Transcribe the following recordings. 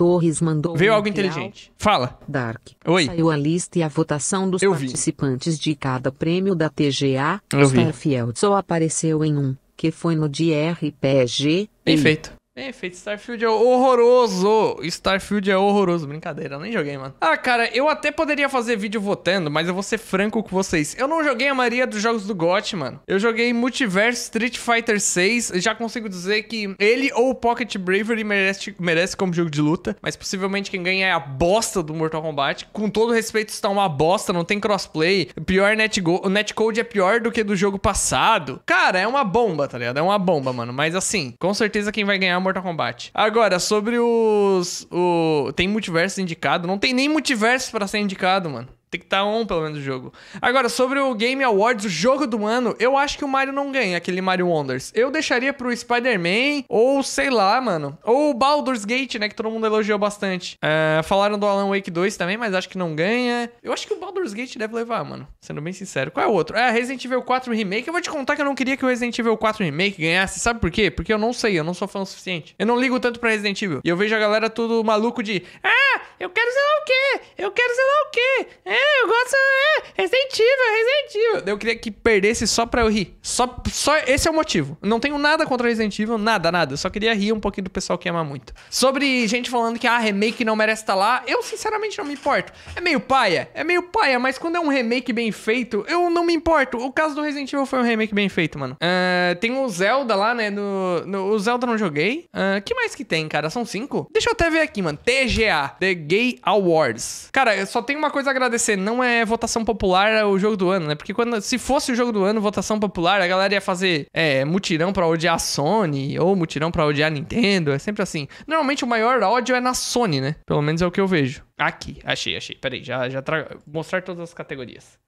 Torres mandou. Veio algo inteligente. Fala. Dark. Oi. Saiu a lista e a votação dos Eu participantes vi. de cada prêmio da TGA. Eu Starfield vi. só apareceu em um, que foi no de RPG. Perfeito. Bem feito, Starfield é horroroso. Starfield é horroroso. Brincadeira, eu nem joguei, mano. Ah, cara, eu até poderia fazer vídeo votando, mas eu vou ser franco com vocês. Eu não joguei a maioria dos jogos do GOT, mano. Eu joguei Multiverse Street Fighter 6. Já consigo dizer que ele ou Pocket Bravery merece, merece como jogo de luta, mas possivelmente quem ganha é a bosta do Mortal Kombat. Com todo respeito, está uma bosta, não tem crossplay. Pior netgo, o netcode é pior do que do jogo passado. Cara, é uma bomba, tá ligado? É uma bomba, mano. Mas assim, com certeza quem vai ganhar ganhar Mortal Kombat. Agora, sobre os. O... Tem multiverso indicado? Não tem nem multiverso para ser indicado, mano. Tem que estar tá on, pelo menos, o jogo. Agora, sobre o Game Awards, o jogo do ano, eu acho que o Mario não ganha, aquele Mario Wonders. Eu deixaria pro Spider-Man, ou sei lá, mano. Ou o Baldur's Gate, né, que todo mundo elogiou bastante. Uh, falaram do Alan Wake 2 também, mas acho que não ganha. Eu acho que o Baldur's Gate deve levar, mano. Sendo bem sincero. Qual é o outro? É, Resident Evil 4 Remake. Eu vou te contar que eu não queria que o Resident Evil 4 Remake ganhasse. Sabe por quê? Porque eu não sei, eu não sou fã o suficiente. Eu não ligo tanto pra Resident Evil. E eu vejo a galera tudo maluco de... Ah, eu quero sei lá o quê, eu quero sei lá o quê, é, eu gosto, é, Resident Evil, Resident Evil. Eu queria que perdesse só pra eu rir. Só, só esse é o motivo. Não tenho nada contra Resident Evil, nada, nada. só queria rir um pouquinho do pessoal que ama muito. Sobre gente falando que, ah, remake não merece estar tá lá, eu sinceramente não me importo. É meio paia, é meio paia, mas quando é um remake bem feito, eu não me importo. O caso do Resident Evil foi um remake bem feito, mano. Uh, tem o Zelda lá, né? No, no o Zelda não joguei. Uh, que mais que tem, cara? São cinco? Deixa eu até ver aqui, mano. TGA, The Gay Awards. Cara, eu só tenho uma coisa a agradecer, não é votação popular popular é o jogo do ano, né? Porque quando, se fosse o jogo do ano, votação popular, a galera ia fazer é, mutirão pra odiar a Sony ou mutirão pra odiar a Nintendo. É sempre assim. Normalmente o maior ódio é na Sony, né? Pelo menos é o que eu vejo. Aqui, achei, achei. Peraí, já, já trago. Mostrar todas as categorias.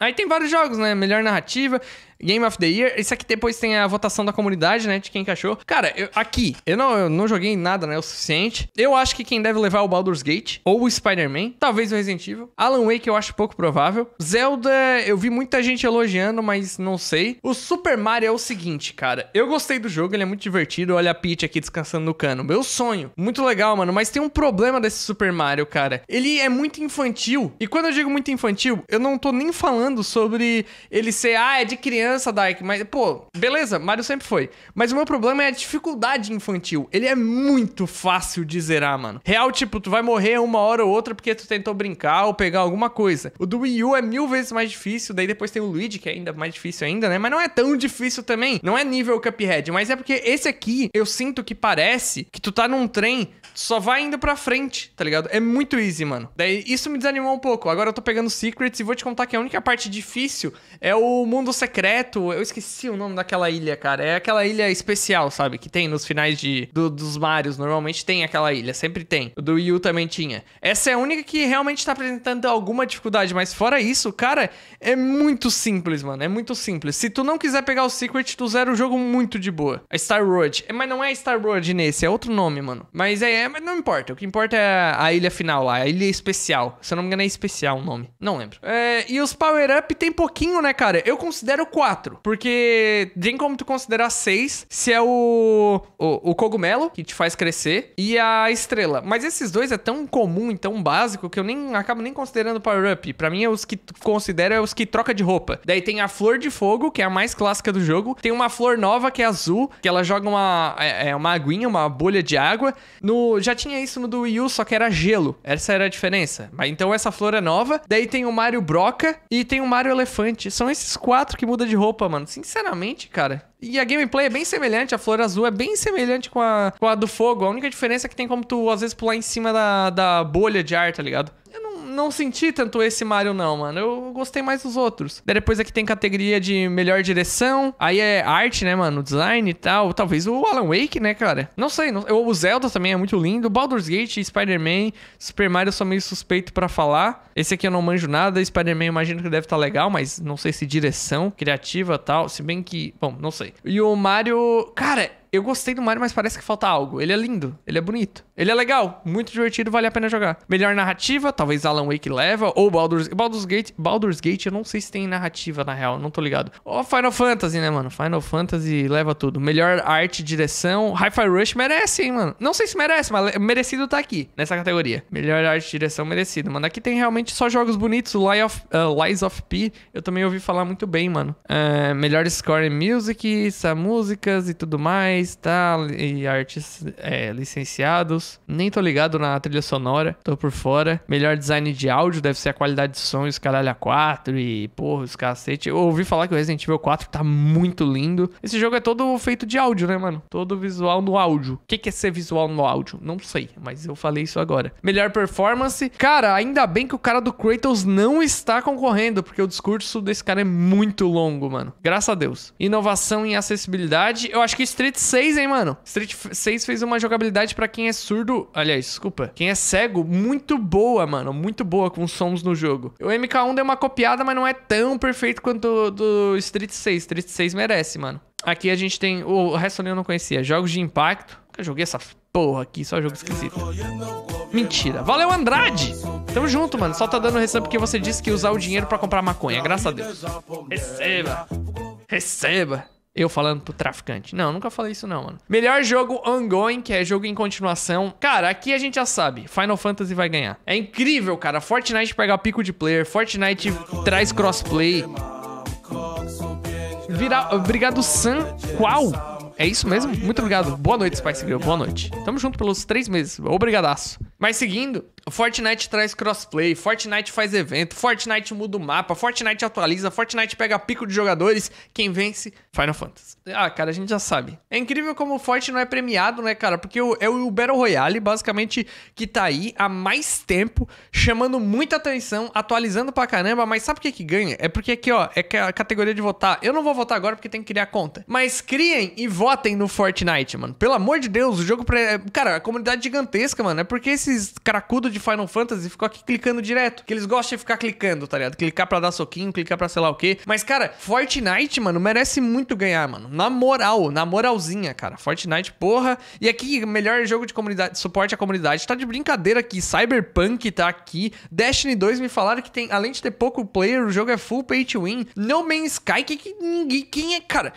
Aí tem vários jogos, né? Melhor narrativa, Game of the Year. Isso aqui depois tem a votação da comunidade, né? De quem cachou. Cara, eu, aqui, eu não, eu não joguei nada, né? O suficiente. Eu acho que quem deve levar é o Baldur's Gate ou o Spider-Man. Talvez o Resident Evil. Alan Wake eu acho pouco provável. Zelda, eu vi muita gente elogiando, mas não sei. O Super Mario é o seguinte, cara. Eu gostei do jogo, ele é muito divertido. Olha a Peach aqui descansando no cano. Meu sonho. Muito legal, mano. Mas tem um problema desse Super Mario, cara. Ele é muito infantil. E quando eu digo muito infantil, eu não tô nem falando falando sobre ele ser, ah, é de criança, Dark, mas, pô, beleza, Mario sempre foi. Mas o meu problema é a dificuldade infantil. Ele é muito fácil de zerar, mano. Real, tipo, tu vai morrer uma hora ou outra porque tu tentou brincar ou pegar alguma coisa. O do Wii U é mil vezes mais difícil, daí depois tem o Luigi, que é ainda mais difícil ainda, né? Mas não é tão difícil também. Não é nível Cuphead, mas é porque esse aqui, eu sinto que parece que tu tá num trem, só vai indo pra frente, tá ligado? É muito easy, mano. Daí isso me desanimou um pouco. Agora eu tô pegando Secrets e vou te contar que a única parte parte difícil é o mundo secreto. Eu esqueci o nome daquela ilha, cara. É aquela ilha especial, sabe? Que tem nos finais de, do, dos Marios. Normalmente tem aquela ilha, sempre tem. O do Yu também tinha. Essa é a única que realmente tá apresentando alguma dificuldade, mas fora isso, cara, é muito simples, mano. É muito simples. Se tu não quiser pegar o Secret, tu zera o jogo muito de boa. A Star Road. É, mas não é Star Road nesse, é outro nome, mano. Mas é, é mas não importa. O que importa é a ilha final lá, a ilha especial. Se eu não me engano, é especial o nome. Não lembro. É, e os Power Power Up tem pouquinho, né, cara? Eu considero quatro, porque tem como tu considerar seis se é o, o, o cogumelo, que te faz crescer, e a estrela. Mas esses dois é tão comum e tão básico que eu nem acabo nem considerando Power Up. Pra mim, é os que tu considera é os que troca de roupa. Daí tem a Flor de Fogo, que é a mais clássica do jogo. Tem uma flor nova, que é azul, que ela joga uma, é, é uma aguinha, uma bolha de água. No, já tinha isso no do Wii U, só que era gelo. Essa era a diferença. Mas então essa flor é nova. Daí tem o Mario Broca e tem tem o Mario Elefante. São esses quatro que muda de roupa, mano. Sinceramente, cara. E a gameplay é bem semelhante, a flor azul é bem semelhante com a, com a do fogo. A única diferença é que tem como tu, às vezes, pular em cima da, da bolha de ar, tá ligado? Eu não não senti tanto esse Mario, não, mano. Eu gostei mais dos outros. Daí depois aqui é tem categoria de melhor direção. Aí é arte, né, mano? Design e tal. Talvez o Alan Wake, né, cara? Não sei. Não... O Zelda também é muito lindo. Baldur's Gate, Spider-Man, Super Mario eu sou meio suspeito para falar. Esse aqui eu não manjo nada. Spider-Man imagino que deve estar tá legal, mas não sei se direção criativa tal. Se bem que. Bom, não sei. E o Mario. Cara, eu gostei do Mario, mas parece que falta algo. Ele é lindo, ele é bonito, ele é legal, muito divertido, vale a pena jogar. Melhor narrativa, talvez Alan Wake leva, ou Baldur's, Baldur's Gate. Baldur's Gate, eu não sei se tem narrativa, na real, não tô ligado. Ou Final Fantasy, né, mano? Final Fantasy leva tudo. Melhor arte, direção. Hi-Fi Rush merece, hein, mano? Não sei se merece, mas merecido tá aqui, nessa categoria. Melhor arte, direção, merecido, mano. Aqui tem realmente só jogos bonitos. Lies of, uh, Lies of P, eu também ouvi falar muito bem, mano. Uh, eh, melhor score em music, músicas e tudo mais demais, tá? E artes é, licenciados. Nem tô ligado na trilha sonora, tô por fora. Melhor design de áudio deve ser a qualidade de som e os caralho a 4 e, porra, os cacete. Eu ouvi falar que o Resident Evil 4 tá muito lindo. Esse jogo é todo feito de áudio, né, mano? Todo visual no áudio. O que, que é ser visual no áudio? Não sei, mas eu falei isso agora. Melhor performance. Cara, ainda bem que o cara do Kratos não está concorrendo, porque o discurso desse cara é muito longo, mano. Graças a Deus. Inovação em acessibilidade. Eu acho que Street 6, hein, mano? Street 6 fez uma jogabilidade para quem é surdo. Aliás, desculpa. Quem é cego, muito boa, mano. Muito boa com sons no jogo. O MK1 deu uma copiada, mas não é tão perfeito quanto do, do Street 6. Street 6 merece, mano. Aqui a gente tem. O resto eu não conhecia. Jogos de impacto. Eu joguei essa porra aqui, só jogo esquisito. Mentira. Valeu, Andrade! Tamo junto, mano. Só tá dando ressalva porque você disse que ia usar o dinheiro para comprar maconha. Graças a Deus. Receba! Receba! Eu falando pro traficante. Não, nunca falei isso não, mano. Melhor jogo ongoing, que é jogo em continuação. Cara, aqui a gente já sabe, Final Fantasy vai ganhar. É incrível, cara. Fortnite pega pico de player, Fortnite traz crossplay. Virar, obrigado Sam. Qual? É isso mesmo? Muito obrigado. Boa noite, Spice Girl. Boa noite. Tamo junto pelos três meses. Obrigadaço. Mas seguindo, Fortnite traz crossplay, Fortnite faz evento, Fortnite muda o mapa, Fortnite atualiza, Fortnite pega pico de jogadores, quem vence, Final Fantasy. Ah, cara, a gente já sabe. É incrível como o Fortnite não é premiado, né, cara? Porque é o Battle Royale, basicamente, que tá aí há mais tempo, chamando muita atenção, atualizando pra caramba, mas sabe o que que ganha? É porque aqui, ó, é a categoria de votar. Eu não vou votar agora porque tem que criar conta. Mas criem e votem no Fortnite, mano. Pelo amor de Deus, o jogo... Pre... É, cara, a comunidade gigantesca, mano. É porque esse esses cracudo de Final Fantasy ficam aqui clicando direto. Que eles gostam de ficar clicando, tá ligado? Clicar pra dar soquinho, clicar pra sei lá o quê. Mas, cara, Fortnite, mano, merece muito ganhar, mano. Na moral, na moralzinha, cara. Fortnite, porra. E aqui, melhor jogo de comunidade, suporte à comunidade. Tá de brincadeira aqui. Cyberpunk tá aqui. Destiny 2 me falaram que tem, além de ter pouco player, o jogo é full pay to win. No Man's Sky, que, que ninguém. Quem é, cara?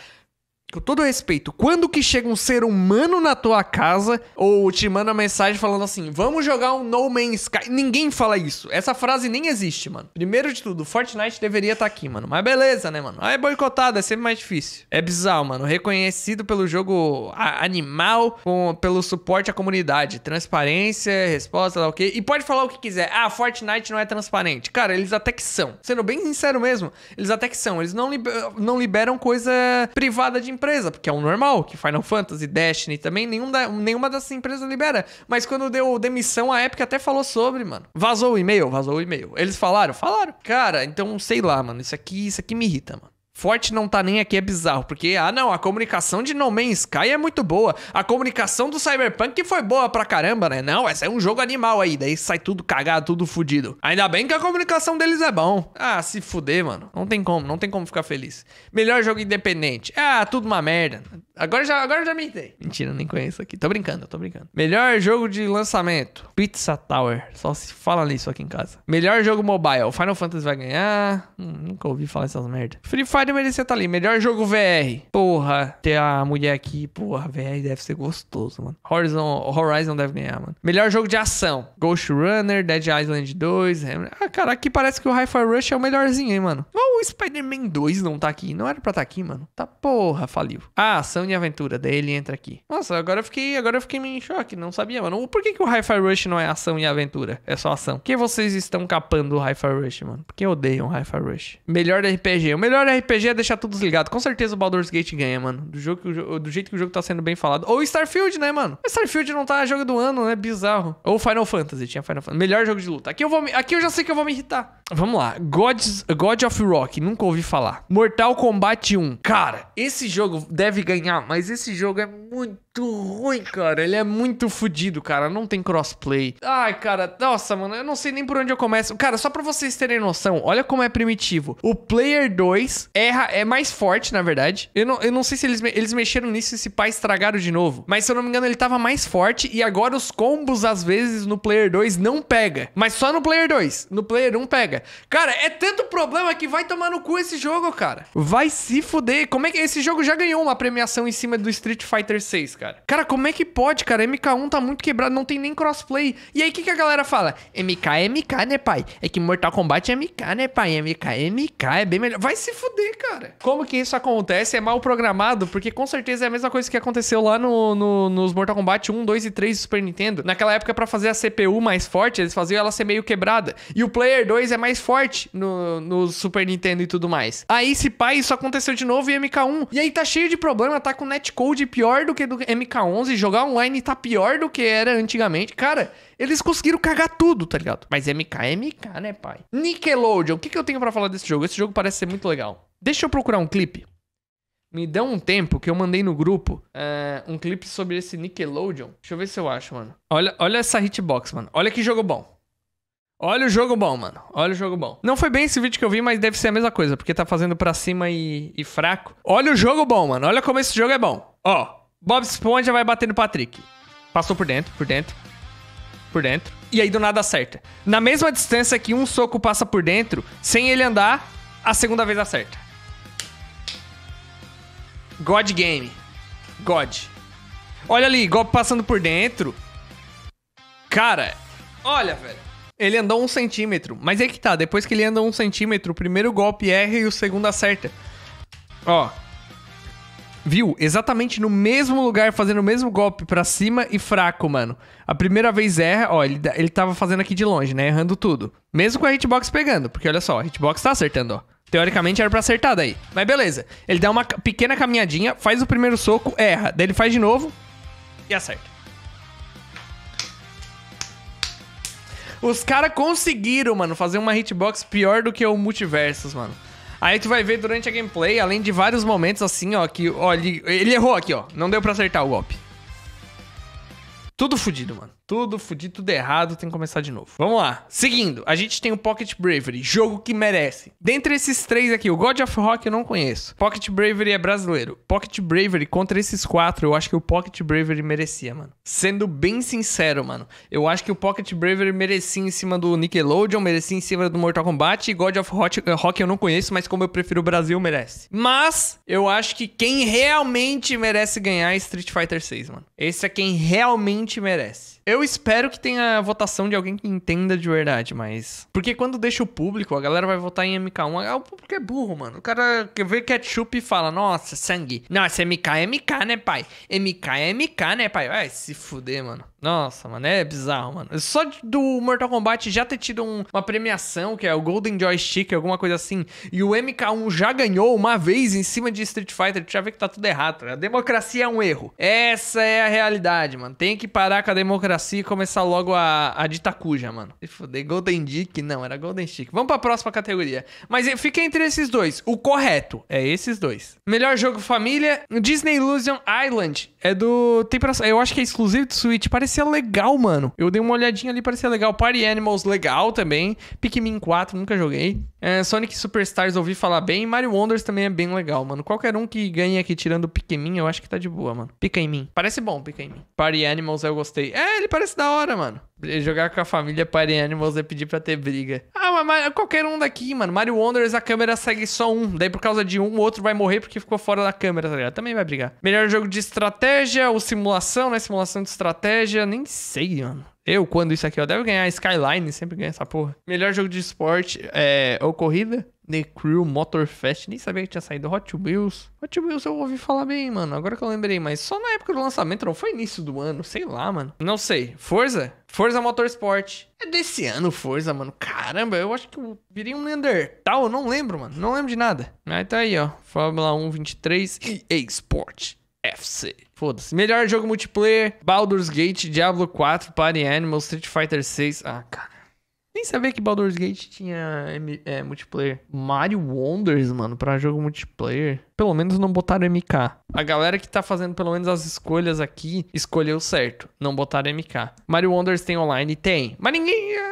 com todo respeito, quando que chega um ser humano na tua casa ou te manda mensagem falando assim, vamos jogar um No Man's Sky? Ninguém fala isso. Essa frase nem existe, mano. Primeiro de tudo, Fortnite deveria estar tá aqui, mano. Mas beleza, né, mano? Aí é boicotado, é sempre mais difícil. É bizarro, mano. Reconhecido pelo jogo animal, com, pelo suporte à comunidade. Transparência, resposta, lá o E pode falar o que quiser. Ah, Fortnite não é transparente. Cara, eles até que são. Sendo bem sincero mesmo, eles até que são. Eles não, liber, não liberam coisa privada de empresa, porque é um normal, que Final Fantasy, Destiny também, nenhum da, nenhuma dessas empresas libera. Mas quando deu demissão, a Epic até falou sobre, mano. Vazou o e-mail, vazou o e-mail. Eles falaram? Falaram. Cara, então sei lá, mano. Isso aqui, isso aqui me irrita, mano. Forte não tá nem aqui é bizarro, porque, ah não, a comunicação de No Man's Sky é muito boa, a comunicação do Cyberpunk foi boa pra caramba, né? Não, essa é um jogo animal aí, daí sai tudo cagado, tudo fudido. Ainda bem que a comunicação deles é bom. Ah, se fuder, mano. Não tem como, não tem como ficar feliz. Melhor jogo independente. Ah, tudo uma merda. Agora já, agora já me entendei. Mentira, nem conheço aqui. Tô brincando, tô brincando. Melhor jogo de lançamento: Pizza Tower. Só se fala nisso aqui em casa. Melhor jogo mobile: Final Fantasy vai ganhar. Hum, nunca ouvi falar essas merda. Free Fire merecia estar tá ali. Melhor jogo VR. Porra, ter a mulher aqui, porra, VR deve ser gostoso, mano. Horizon, Horizon deve ganhar, mano. Melhor jogo de ação: Ghost Runner, Dead Island 2. Ah, cara, aqui parece que o Hi-Fi Rush é o melhorzinho, hein, mano. Ou o Spider-Man 2 não tá aqui. Não era pra estar tá aqui, mano. Tá porra, faliu. Ah, ação aventura. Daí ele entra aqui. Nossa, agora eu fiquei, agora eu fiquei meio em choque. Não sabia, mano. Por que, que o Hi-Fi Rush não é ação e aventura? É só ação. Por que vocês estão capando o Hi-Fi Rush, mano? Porque odeiam Hi-Fi Rush. Melhor RPG. O melhor RPG é deixar tudo desligado. Com certeza o Baldur's Gate ganha, mano. Do, jogo, do jeito que o jogo tá sendo bem falado. Ou Starfield, né, mano? Starfield não tá jogo do ano, né? Bizarro. Ou Final Fantasy. Tinha Final Fantasy. Melhor jogo de luta. Aqui eu, vou me... aqui eu já sei que eu vou me irritar. Vamos lá. Gods... God of Rock. Nunca ouvi falar. Mortal Kombat 1. Cara, esse jogo deve ganhar ah, mas esse jogo é muito ruim, cara. Ele é muito fodido, cara. Não tem crossplay. Ai, cara, nossa, mano, eu não sei nem por onde eu começo. Cara, só pra vocês terem noção, olha como é primitivo. O Player 2 erra, é mais forte, na verdade. Eu não, eu não sei se eles, eles mexeram nisso e se pá estragaram de novo. Mas se eu não me engano, ele tava mais forte. E agora os combos, às vezes, no Player 2 não pega. Mas só no Player 2. No Player 1 pega. Cara, é tanto problema que vai tomar no cu esse jogo, cara. Vai se fuder. Como é que. Esse jogo já ganhou uma premiação em cima do Street Fighter 6, cara. Cara, como é que pode, cara? MK1 tá muito quebrado, não tem nem crossplay. E aí, o que, que a galera fala? MK é MK, né, pai? É que Mortal Kombat é MK, né, pai? MK é MK, é bem melhor. Vai se fuder, cara. Como que isso acontece? É mal programado, porque com certeza é a mesma coisa que aconteceu lá no, no nos Mortal Kombat 1, 2 e 3 do Super Nintendo. Naquela época, para fazer a CPU mais forte, eles faziam ela ser meio quebrada. E o Player 2 é mais forte no, no Super Nintendo e tudo mais. Aí, se pai, isso aconteceu de novo em MK1. E aí tá cheio de problema, tá com netcode pior do que do MK11, jogar online tá pior do que era antigamente. Cara, eles conseguiram cagar tudo, tá ligado? Mas MK é MK, né, pai? Nickelodeon, o que, que eu tenho para falar desse jogo? Esse jogo parece ser muito legal. Deixa eu procurar um clipe. Me dá um tempo que eu mandei no grupo uh, um clipe sobre esse Nickelodeon. Deixa eu ver se eu acho, mano. Olha, olha essa hitbox, mano. Olha que jogo bom. Olha o jogo bom, mano. Olha o jogo bom. Não foi bem esse vídeo que eu vi, mas deve ser a mesma coisa, porque tá fazendo pra cima e, e fraco. Olha o jogo bom, mano. Olha como esse jogo é bom. Ó. Bob Esponja vai bater no Patrick. Passou por dentro, por dentro, por dentro. E aí do nada acerta. Na mesma distância que um soco passa por dentro, sem ele andar, a segunda vez acerta. God Game. God. Olha ali, golpe passando por dentro. Cara, olha, velho. Ele andou um centímetro. Mas é que tá, depois que ele anda um centímetro, o primeiro golpe erra e o segundo acerta. Ó, viu exatamente no mesmo lugar, fazendo o mesmo golpe para cima e fraco, mano. A primeira vez erra, ó, ele, ele tava fazendo aqui de longe, né? Errando tudo. Mesmo com a hitbox pegando, porque olha só, a hitbox tá acertando, ó. Teoricamente era pra acertar daí. Mas beleza. Ele dá uma pequena caminhadinha, faz o primeiro soco, erra. Daí ele faz de novo e acerta. Os caras conseguiram, mano, fazer uma hitbox pior do que o Multiversus, mano. Aí tu vai ver durante a gameplay, além de vários momentos assim, ó, que ó, ele, ele errou aqui, ó. Não deu para acertar o golpe. Tudo fodido, mano tudo, fudi tudo errado, tem que começar de novo. Vamos lá. Seguindo, a gente tem o Pocket Bravery, jogo que merece. Dentre esses três aqui, o God of Rock eu não conheço. Pocket Bravery é brasileiro. Pocket Bravery contra esses quatro, eu acho que o Pocket Bravery merecia, mano. Sendo bem sincero, mano, eu acho que o Pocket Bravery merecia em cima do Nickelodeon, merecia em cima do Mortal Kombat e God of Rock eh, eu não conheço, mas como eu prefiro o Brasil, merece. Mas eu acho que quem realmente merece ganhar é Street Fighter 6, mano. Esse é quem realmente merece. Eu espero que tenha a votação de alguém que entenda de verdade, mas. Porque quando deixa o público, a galera vai votar em MK1. Ah, o público é burro, mano. O cara vê ketchup e fala: Nossa, sangue. Nossa, MK é MK, né, pai? MK é MK, né, pai? Vai se fuder, mano. Nossa, mano, é bizarro, mano. Só do Mortal Kombat já ter tido um, uma premiação, que é o Golden Joystick, alguma coisa assim, e o MK1 já ganhou uma vez em cima de Street Fighter, tu já vê que tá tudo errado. Né? A democracia é um erro. Essa é a realidade, mano. Tem que parar com a democracia democracia e começar logo a, a ditacuja, mano. Se foder, Golden Dick, não, era Golden Stick. Vamos pra próxima categoria. Mas fica entre esses dois. O correto é esses dois. Melhor jogo família, Disney Illusion Island. É do. Tem pra... Eu acho que é exclusivo do Switch. Parecia legal, mano. Eu dei uma olhadinha ali, parecia legal. Party Animals, legal também. Pikmin 4, nunca joguei. É, Sonic Superstars, ouvi falar bem. Mario Wonders também é bem legal, mano. Qualquer um que ganhe aqui tirando o Pikmin, eu acho que tá de boa, mano. Pica em mim. Parece bom, pica em mim. Party Animals, eu gostei. É, ele parece da hora, mano. Jogar com a família Party Animals e é pedir pra ter briga. Ah, mas qualquer um daqui, mano. Mario Wonders, a câmera segue só um. Daí, por causa de um, o outro vai morrer porque ficou fora da câmera, tá ligado? Também vai brigar. Melhor jogo de estratégia ou simulação, né? Simulação de estratégia. Nem sei, mano. Eu, quando isso aqui, eu devo ganhar Skyline, sempre ganha essa porra. Melhor jogo de esporte é, ou corrida? The Crew Motorfest. Nem sabia que tinha saído Hot Wheels. Hot Wheels eu ouvi falar bem, mano. Agora que eu lembrei, mas só na época do lançamento, não foi início do ano, sei lá, mano. Não sei. Forza? Forza Motorsport. É desse ano, Forza, mano. Caramba, eu acho que eu virei um Neandertal. Eu não lembro, mano. Não lembro de nada. Mas tá aí, ó. Fórmula 1 23 e Sport. FC. Foda-se. Melhor jogo multiplayer: Baldur's Gate, Diablo 4, Party Animals, Street Fighter 6. Ah, cara. Nem sabia que Baldur's Gate tinha é, multiplayer. Mario Wonders, mano, pra jogo multiplayer. Pelo menos não botaram MK. A galera que tá fazendo pelo menos as escolhas aqui escolheu certo. Não botaram MK. Mario Wonders tem online? Tem. Mas ninguém. É,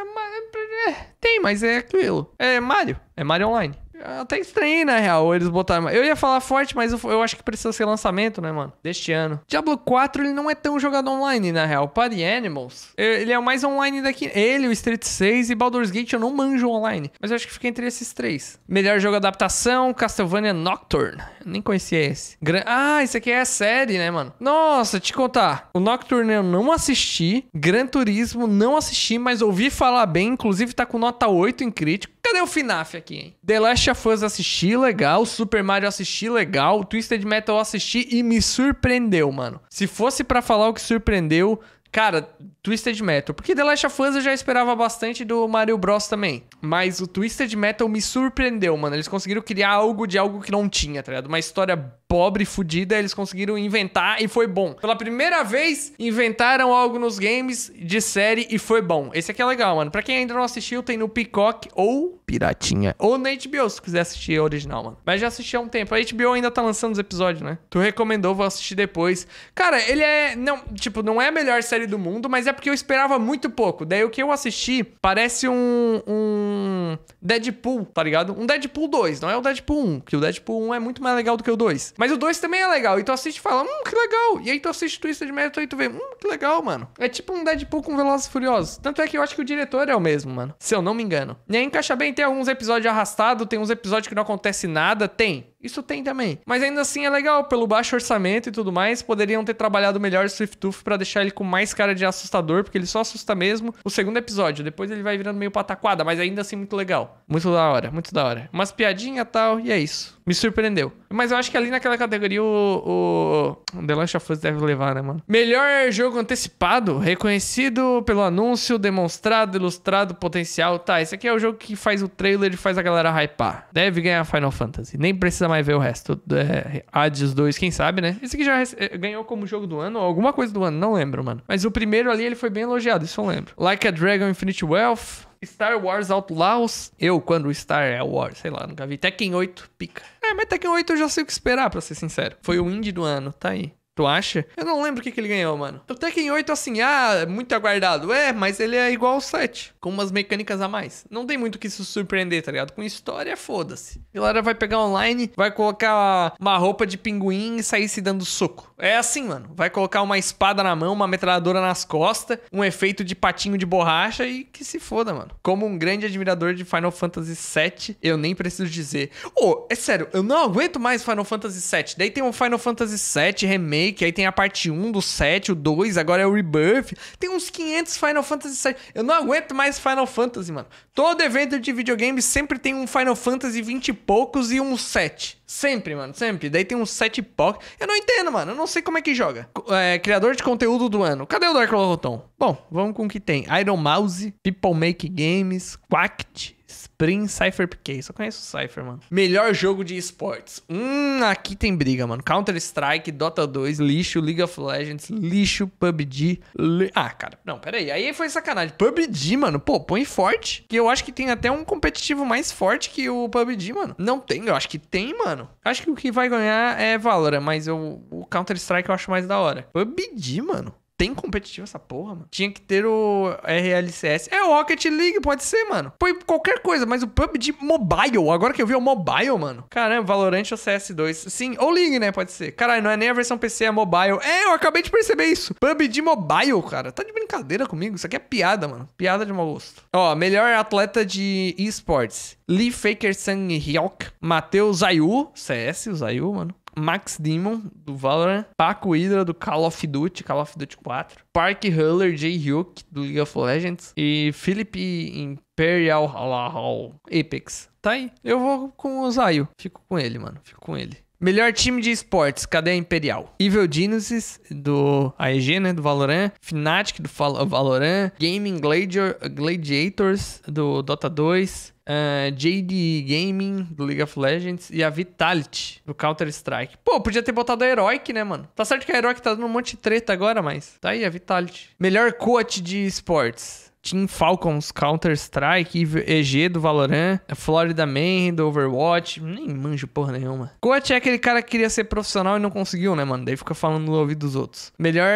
é, tem, mas é aquilo. É Mario. É Mario Online. Até estranho na real, eles botaram. Eu ia falar forte, mas eu, eu, acho que precisa ser lançamento, né, mano? Deste ano. Diablo 4, ele não é tão jogado online, na real. Party Animals, ele é o mais online daqui. Ele, o Street 6 e Baldur's Gate, eu não manjo online. Mas eu acho que fica entre esses três. Melhor jogo adaptação, Castlevania Nocturne. Nem conhecia esse. Ah, esse aqui é série, né, mano? Nossa, te contar. O Nocturne eu não assisti. Gran Turismo não assisti, mas ouvi falar bem. Inclusive tá com nota 8 em crítico. Cadê o FNAF aqui, hein? The Last of Us assisti legal, Super Mario assisti legal, Twisted Metal assisti e me surpreendeu, mano. Se fosse para falar o que surpreendeu, Cara, Twisted Metal. Porque The Last of Us eu já esperava bastante do Mario Bros também. Mas o Twisted Metal me surpreendeu, mano. Eles conseguiram criar algo de algo que não tinha, tá ligado? Uma história pobre, fodida, eles conseguiram inventar e foi bom. Pela primeira vez, inventaram algo nos games de série e foi bom. Esse aqui é legal, mano. Pra quem ainda não assistiu, tem no Peacock ou piratinha. Ou na HBO, se quiser assistir a original, mano. Mas já assisti há um tempo. A HBO ainda tá lançando os episódios, né? Tu recomendou, vou assistir depois. Cara, ele é. Não, tipo, não é a melhor série do mundo, mas é porque eu esperava muito pouco. Daí o que eu assisti parece um. um Deadpool, tá ligado? Um Deadpool 2, não é o Deadpool 1. Que o Deadpool 1 é muito mais legal do que o 2. Mas o 2 também é legal. E tu assiste e fala, hum, que legal. E aí tu assiste Twisted Metal e tu vê, hum, que legal, mano. É tipo um Deadpool com Velozes Furiosos. Tanto é que eu acho que o diretor é o mesmo, mano. Se eu não me engano. E aí encaixa bem tem alguns episódios arrastados, tem uns episódios que não acontece nada, tem. Isso tem também. Mas ainda assim é legal, pelo baixo orçamento e tudo mais, poderiam ter trabalhado melhor o Swift Tooth pra deixar ele com mais cara de assustador, porque ele só assusta mesmo o segundo episódio. Depois ele vai virando meio pataquada, mas ainda assim muito legal. Muito da hora, muito da hora. Umas piadinha tal, e é isso. Me surpreendeu. Mas eu acho que ali naquela categoria o, o, o The Last of Us deve levar, né, mano? Melhor jogo antecipado, reconhecido pelo anúncio, demonstrado, ilustrado, potencial. Tá, esse aqui é o jogo que faz o trailer e faz a galera hypar. Deve ganhar Final Fantasy. Nem precisa mais ver o resto. É, Hades 2, quem sabe, né? Esse aqui já é, ganhou como jogo do ano, ou alguma coisa do ano, não lembro, mano. Mas o primeiro ali, ele foi bem elogiado, isso eu lembro. Like a Dragon Infinite Wealth, Star Wars Outlaws. Eu, quando Star é Wars, sei lá, nunca vi. Tekken 8, pica. É, mas Tekken 8 eu já sei o que esperar, pra ser sincero. Foi o indie do ano, tá aí. Tu acha? Eu não lembro o que, que ele ganhou, mano. O Tekken 8, assim, ah, é muito aguardado. É, mas ele é igual ao 7, com umas mecânicas a mais. Não tem muito que se surpreender, tá ligado? Com história, foda-se. A galera vai pegar online, vai colocar uma roupa de pinguim e sair se dando soco. É assim, mano. Vai colocar uma espada na mão, uma metralhadora nas costas, um efeito de patinho de borracha e que se foda, mano. Como um grande admirador de Final Fantasy VII, eu nem preciso dizer. Ô, oh, é sério, eu não aguento mais Final Fantasy VII. Daí tem um Final Fantasy VII Remake remake, aí tem a parte 1 do 7, o 2, agora é o Rebirth. Tem uns 500 Final Fantasy 7. Eu não aguento mais Final Fantasy, mano. Todo evento de videogame sempre tem um Final Fantasy 20 e poucos e um 7. Sempre, mano, sempre. Daí tem um 7 pocket. Eu não entendo, mano. Eu não sei como é que joga. É, criador de conteúdo do ano. Cadê o Dark Rotom? Bom, vamos com o que tem. Iron Mouse, People Make Games, Quacked, Spring Cypher PK. Só conheço o Cypher, mano. Melhor jogo de esportes. Hum, aqui tem briga, mano. Counter-Strike, Dota 2, lixo, League of Legends, lixo, PUBG. Li... Ah, cara. Não, pera aí. Aí foi sacanagem. PUBG, mano. Pô, põe forte. Que eu acho que tem até um competitivo mais forte que o PUBG, mano. Não tem, eu acho que tem, mano. Acho que o que vai ganhar é Valorant, mas eu, o Counter-Strike eu acho mais da hora. PUBG, mano. Tem competitivo essa porra, mano? Tinha que ter o RLCS. É o Rocket League, pode ser, mano. Põe qualquer coisa, mas o PUBG Mobile. Agora que eu vi é o Mobile, mano. Caramba, Valorant ou CS2. Sim, ou League, né? Pode ser. Caralho, não é nem a versão PC, é mobile. É, eu acabei de perceber isso. PUBG Mobile, cara. Tá de brincadeira comigo? Isso aqui é piada, mano. Piada de mau gosto. Ó, melhor atleta de esportes. Lee Faker Sang Hyuk. Matheus Zayu. CS, o Zayu, mano. Max Demon, do Valorant, Paco Hydra, do Call of Duty, Call of Duty 4, Park Huller, Jay Hyuk, do League of Legends, e Philip Imperial Halal, Apex. Tá aí. Eu vou com o Zayu, Fico com ele, mano. Fico com ele. Melhor time de esportes, cadê a Imperial? Evil Genesis, do AEG, né? Do Valorant. Fnatic, do Valorant. Gaming Gladiators, do Dota 2. Uh, ah, JD Gaming, do League of Legends, e a Vitality, do Counter-Strike. Pô, podia ter botado a Heroic, né, mano? Tá certo que a Heroic tá dando um monte de treta agora, mas. Tá aí a Vitality. Melhor coach de esportes. Team Falcons, Counter-Strike, EG do Valorant, Florida Man, do Overwatch, nem manjo porra nenhuma. Coach é aquele cara que queria ser profissional e não conseguiu, né, mano? Daí fica falando no ouvido dos outros. Melhor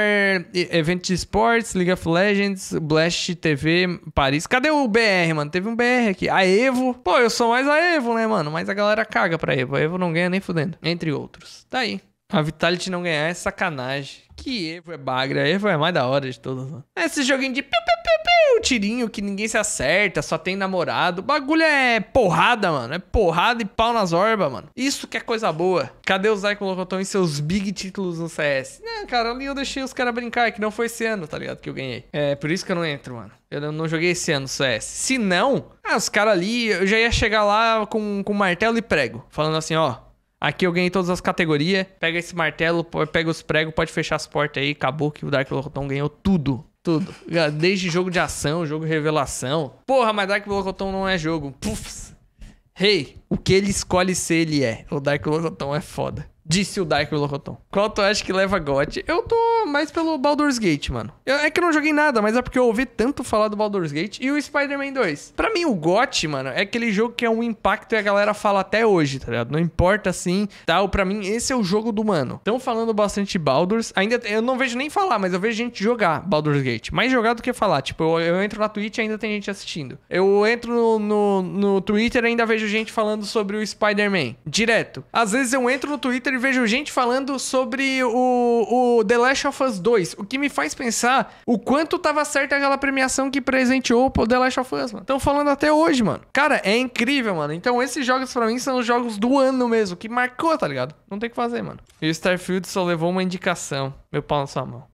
evento de esportes, League of Legends, Blast TV, Paris. Cadê o BR, mano? Teve um BR aqui. A Evo. Pô, eu sou mais a Evo, né, mano? Mas a galera caga pra Evo. A Evo não ganha nem fudendo. Entre outros. Tá aí. A Vitality não ganhar é sacanagem. Que Evo é bagra. A Evo é mais da hora de todas. Esse joguinho de piu, piu, piu, é o tirinho que ninguém se acerta, só tem namorado. O bagulho é porrada, mano. É porrada e pau nas orbas, mano. Isso que é coisa boa. Cadê o Zay colocou em seus big títulos no CS? Não, cara, ali eu deixei os caras brincar, que não foi esse ano, tá ligado? Que eu ganhei. É, por isso que eu não entro, mano. Eu não joguei esse ano CS. Se não, ah, os caras ali, eu já ia chegar lá com, com martelo e prego. Falando assim, ó, Aqui eu ganhei todas as categorias. Pega esse martelo, pega os pregos, pode fechar as portas aí. Acabou que o Dark Loton ganhou tudo. Tudo. Desde jogo de ação, jogo revelação. Porra, mas Dark Locoton não é jogo. Pufs. Rei, hey, o que ele escolhe ser, ele é. O Dark Locoton é foda. Disse o Daikyo Locoton. Qual tu acha que leva GOT? Eu tô mais pelo Baldur's Gate, mano. Eu, é que eu não joguei nada, mas é porque eu ouvi tanto falar do Baldur's Gate e o Spider-Man 2. Pra mim, o GOT, mano, é aquele jogo que é um impacto e a galera fala até hoje, tá ligado? Não importa assim, tal. Tá? Pra mim, esse é o jogo do mano. Estão falando bastante Baldur's. Ainda eu não vejo nem falar, mas eu vejo gente jogar Baldur's Gate. Mais jogar do que falar. Tipo, eu, eu entro na Twitch e ainda tem gente assistindo. Eu entro no, no, no Twitter e ainda vejo gente falando sobre o Spider-Man. Direto. Às vezes eu entro no Twitter Twitter vejo gente falando sobre o, o The Last of Us 2, o que me faz pensar o quanto tava certa aquela premiação que presenteou pro The Last of Us, mano. Tão falando até hoje, mano. Cara, é incrível, mano. Então esses jogos para mim são os jogos do ano mesmo, que marcou, tá ligado? Não tem o que fazer, mano. E o Starfield só levou uma indicação. Meu pau na sua mão.